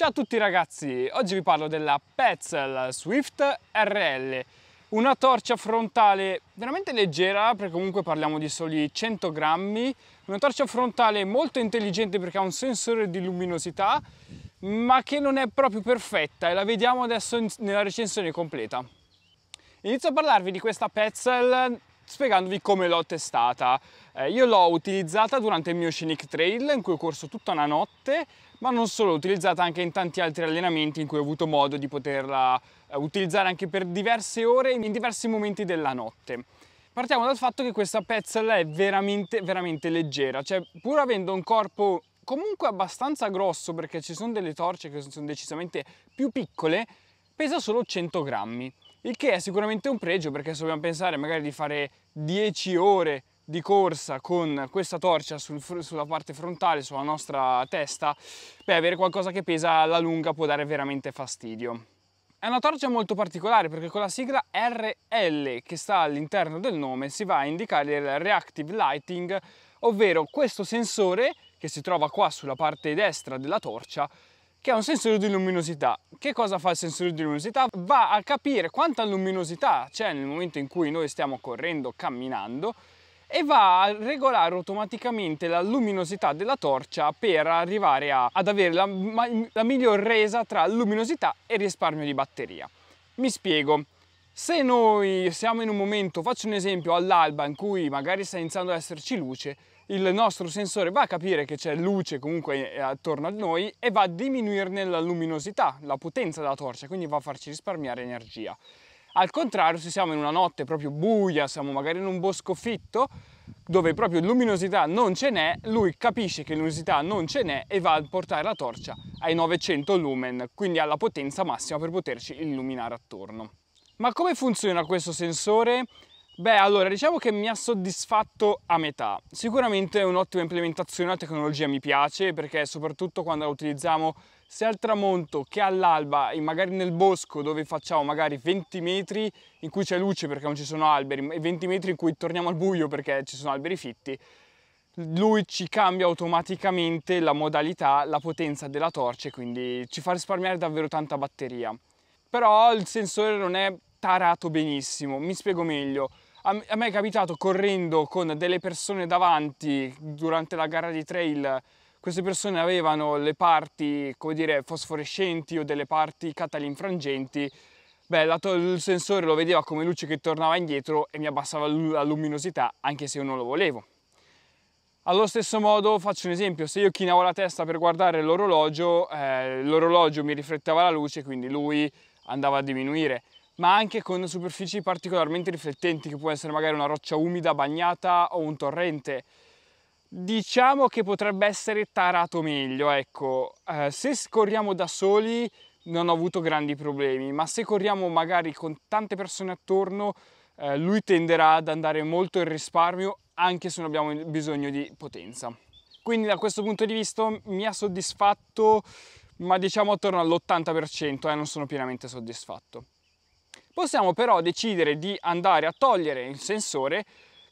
Ciao a tutti ragazzi, oggi vi parlo della Petzl Swift RL una torcia frontale veramente leggera perché comunque parliamo di soli 100 grammi una torcia frontale molto intelligente perché ha un sensore di luminosità ma che non è proprio perfetta e la vediamo adesso nella recensione completa inizio a parlarvi di questa Petzl spiegandovi come l'ho testata. Eh, io l'ho utilizzata durante il mio Scenic Trail in cui ho corso tutta una notte ma non solo, utilizzata anche in tanti altri allenamenti in cui ho avuto modo di poterla eh, utilizzare anche per diverse ore in diversi momenti della notte. Partiamo dal fatto che questa pezzella è veramente veramente leggera, cioè pur avendo un corpo comunque abbastanza grosso perché ci sono delle torce che sono decisamente più piccole, pesa solo 100 grammi, il che è sicuramente un pregio perché se dobbiamo pensare magari di fare 10 ore di corsa con questa torcia sul, sulla parte frontale, sulla nostra testa, beh, avere qualcosa che pesa alla lunga può dare veramente fastidio. È una torcia molto particolare perché con la sigla RL che sta all'interno del nome si va a indicare il Reactive Lighting, ovvero questo sensore che si trova qua sulla parte destra della torcia che è un sensore di luminosità. Che cosa fa il sensore di luminosità? Va a capire quanta luminosità c'è nel momento in cui noi stiamo correndo, camminando e va a regolare automaticamente la luminosità della torcia per arrivare a, ad avere la, la miglior resa tra luminosità e risparmio di batteria. Mi spiego. Se noi siamo in un momento, faccio un esempio, all'alba in cui magari sta iniziando ad esserci luce, il nostro sensore va a capire che c'è luce comunque eh, attorno a noi e va a diminuirne la luminosità, la potenza della torcia, quindi va a farci risparmiare energia. Al contrario, se siamo in una notte proprio buia, siamo magari in un bosco fitto, dove proprio luminosità non ce n'è, lui capisce che luminosità non ce n'è e va a portare la torcia ai 900 lumen, quindi alla potenza massima per poterci illuminare attorno. Ma come funziona questo sensore? Beh, allora diciamo che mi ha soddisfatto a metà. Sicuramente è un'ottima implementazione, la tecnologia mi piace perché soprattutto quando la utilizziamo se al tramonto che all'alba e magari nel bosco dove facciamo magari 20 metri in cui c'è luce perché non ci sono alberi e 20 metri in cui torniamo al buio perché ci sono alberi fitti, lui ci cambia automaticamente la modalità, la potenza della torcia e quindi ci fa risparmiare davvero tanta batteria. Però il sensore non è tarato benissimo, mi spiego meglio. A me è capitato correndo con delle persone davanti durante la gara di trail queste persone avevano le parti, come dire, fosforescenti o delle parti catalinfrangenti, beh, dato il sensore lo vedeva come luce che tornava indietro e mi abbassava la luminosità, anche se io non lo volevo. Allo stesso modo faccio un esempio, se io chinavo la testa per guardare l'orologio, eh, l'orologio mi rifletteva la luce, quindi lui andava a diminuire, ma anche con superfici particolarmente riflettenti, che può essere magari una roccia umida, bagnata o un torrente diciamo che potrebbe essere tarato meglio, ecco, eh, se corriamo da soli non ho avuto grandi problemi, ma se corriamo magari con tante persone attorno, eh, lui tenderà ad andare molto in risparmio anche se non abbiamo bisogno di potenza. Quindi da questo punto di vista mi ha soddisfatto, ma diciamo attorno all'80% e eh, non sono pienamente soddisfatto. Possiamo però decidere di andare a togliere il sensore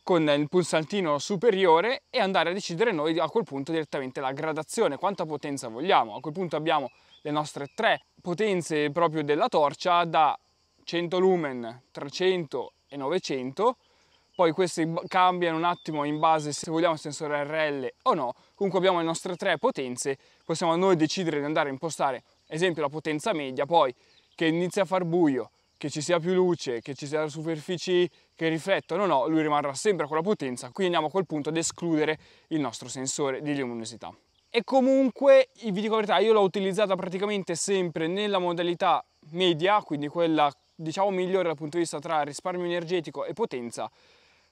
con il pulsantino superiore e andare a decidere noi a quel punto direttamente la gradazione, quanta potenza vogliamo. A quel punto abbiamo le nostre tre potenze proprio della torcia da 100 lumen, 300 e 900, poi queste cambiano un attimo in base se vogliamo sensore RL o no, comunque abbiamo le nostre tre potenze, possiamo noi decidere di andare a impostare esempio la potenza media, poi che inizia a far buio, che ci sia più luce, che ci siano superfici che riflettono, o no, lui rimarrà sempre con la potenza, quindi andiamo a quel punto ad escludere il nostro sensore di luminosità. E comunque, vi dico la verità, io l'ho utilizzata praticamente sempre nella modalità media, quindi quella diciamo migliore dal punto di vista tra risparmio energetico e potenza,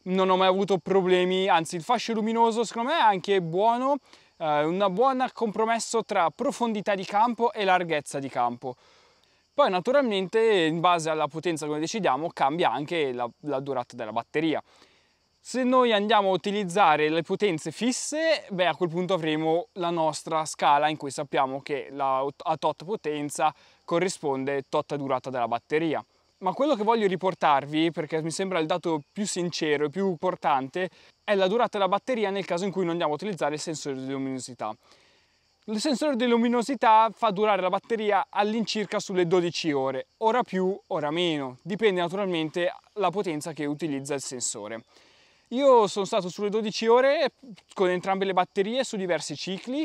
non ho mai avuto problemi, anzi il fascio luminoso secondo me è anche buono, eh, un buon compromesso tra profondità di campo e larghezza di campo poi naturalmente in base alla potenza che decidiamo cambia anche la, la durata della batteria. Se noi andiamo a utilizzare le potenze fisse, beh a quel punto avremo la nostra scala in cui sappiamo che la, a tot potenza corrisponde tot durata della batteria. Ma quello che voglio riportarvi, perché mi sembra il dato più sincero e più importante, è la durata della batteria nel caso in cui non andiamo a utilizzare il sensore di luminosità. Il sensore di luminosità fa durare la batteria all'incirca sulle 12 ore, ora più, ora meno, dipende naturalmente dalla potenza che utilizza il sensore. Io sono stato sulle 12 ore con entrambe le batterie su diversi cicli,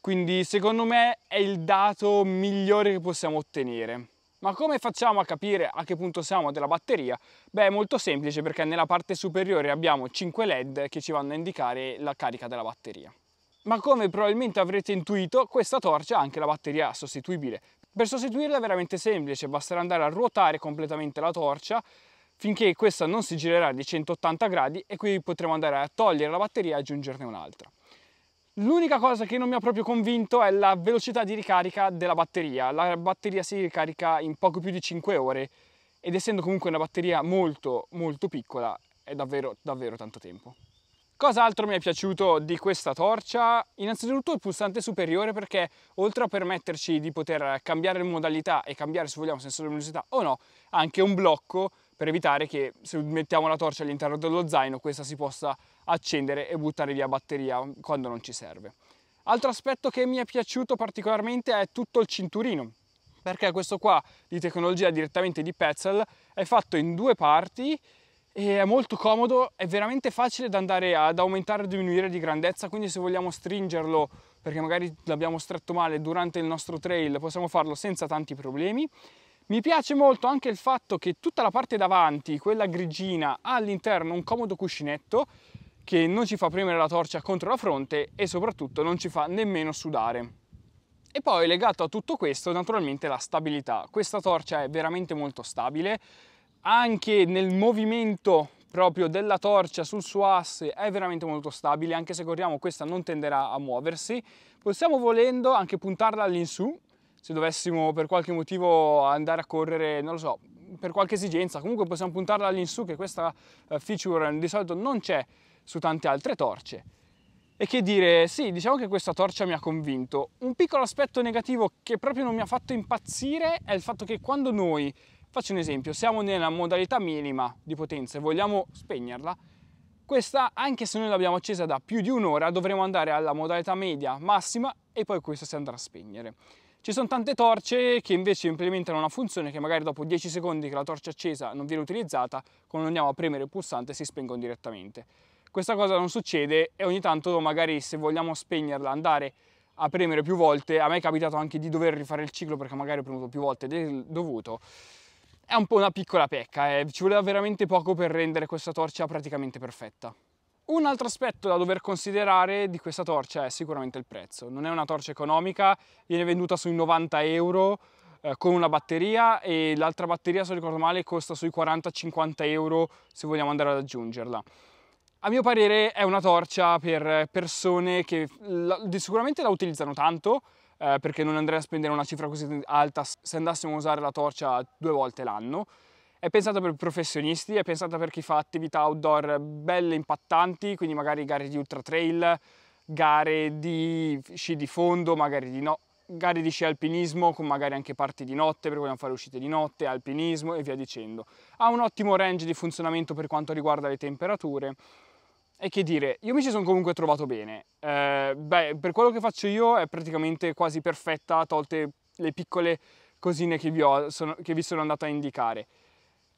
quindi secondo me è il dato migliore che possiamo ottenere. Ma come facciamo a capire a che punto siamo della batteria? Beh, è molto semplice perché nella parte superiore abbiamo 5 LED che ci vanno a indicare la carica della batteria ma come probabilmente avrete intuito questa torcia ha anche la batteria sostituibile. Per sostituirla è veramente semplice, basterà andare a ruotare completamente la torcia finché questa non si girerà di 180 gradi e qui potremo andare a togliere la batteria e aggiungerne un'altra. L'unica cosa che non mi ha proprio convinto è la velocità di ricarica della batteria. La batteria si ricarica in poco più di 5 ore ed essendo comunque una batteria molto molto piccola è davvero davvero tanto tempo. Cos'altro mi è piaciuto di questa torcia? Innanzitutto il pulsante superiore perché oltre a permetterci di poter cambiare modalità e cambiare se vogliamo senso di luminosità o no, anche un blocco per evitare che se mettiamo la torcia all'interno dello zaino questa si possa accendere e buttare via batteria quando non ci serve. Altro aspetto che mi è piaciuto particolarmente è tutto il cinturino perché questo qua di tecnologia direttamente di Petzl è fatto in due parti è molto comodo, è veramente facile da andare ad aumentare o diminuire di grandezza, quindi se vogliamo stringerlo perché magari l'abbiamo stretto male durante il nostro trail possiamo farlo senza tanti problemi. Mi piace molto anche il fatto che tutta la parte davanti, quella grigina, ha all'interno un comodo cuscinetto che non ci fa premere la torcia contro la fronte e soprattutto non ci fa nemmeno sudare. E poi legato a tutto questo naturalmente la stabilità. Questa torcia è veramente molto stabile, anche nel movimento proprio della torcia sul suo asse è veramente molto stabile, anche se corriamo questa non tenderà a muoversi. Possiamo volendo anche puntarla all'insù, se dovessimo per qualche motivo andare a correre, non lo so, per qualche esigenza, comunque possiamo puntarla all'insù che questa eh, feature di solito non c'è su tante altre torce. E che dire, sì, diciamo che questa torcia mi ha convinto. Un piccolo aspetto negativo che proprio non mi ha fatto impazzire è il fatto che quando noi Faccio un esempio, siamo nella modalità minima di potenza e vogliamo spegnerla, questa, anche se noi l'abbiamo accesa da più di un'ora, dovremo andare alla modalità media massima e poi questa si andrà a spegnere. Ci sono tante torce che invece implementano una funzione che magari dopo 10 secondi che la torcia accesa non viene utilizzata, quando andiamo a premere il pulsante si spengono direttamente. Questa cosa non succede e ogni tanto magari se vogliamo spegnerla, andare a premere più volte, a me è capitato anche di dover rifare il ciclo perché magari ho premuto più volte del dovuto, è un po' una piccola pecca, eh. ci voleva veramente poco per rendere questa torcia praticamente perfetta. Un altro aspetto da dover considerare di questa torcia è sicuramente il prezzo. Non è una torcia economica, viene venduta sui 90 euro eh, con una batteria e l'altra batteria, se ricordo male, costa sui 40-50 euro se vogliamo andare ad aggiungerla. A mio parere è una torcia per persone che la, sicuramente la utilizzano tanto, eh, perché non andrei a spendere una cifra così alta se andassimo a usare la torcia due volte l'anno. È pensata per professionisti, è pensata per chi fa attività outdoor belle impattanti, quindi magari gare di ultra trail, gare di sci di fondo, magari di no, gare di sci alpinismo con magari anche parti di notte, perché vogliamo fare uscite di notte, alpinismo e via dicendo. Ha un ottimo range di funzionamento per quanto riguarda le temperature e che dire, io mi ci sono comunque trovato bene. Eh, beh, per quello che faccio io è praticamente quasi perfetta, tolte le piccole cosine che vi, ho, sono, che vi sono andato a indicare.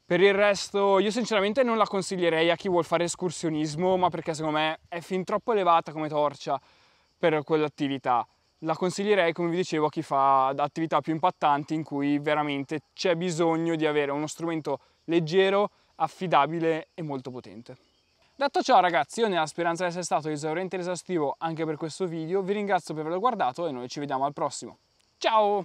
Per il resto, io sinceramente non la consiglierei a chi vuole fare escursionismo, ma perché secondo me è fin troppo elevata come torcia per quell'attività. La consiglierei, come vi dicevo, a chi fa attività più impattanti in cui veramente c'è bisogno di avere uno strumento leggero, affidabile e molto potente. Detto ciò ragazzi, io nella speranza di essere stato esauriente ed esaustivo anche per questo video, vi ringrazio per averlo guardato e noi ci vediamo al prossimo. Ciao!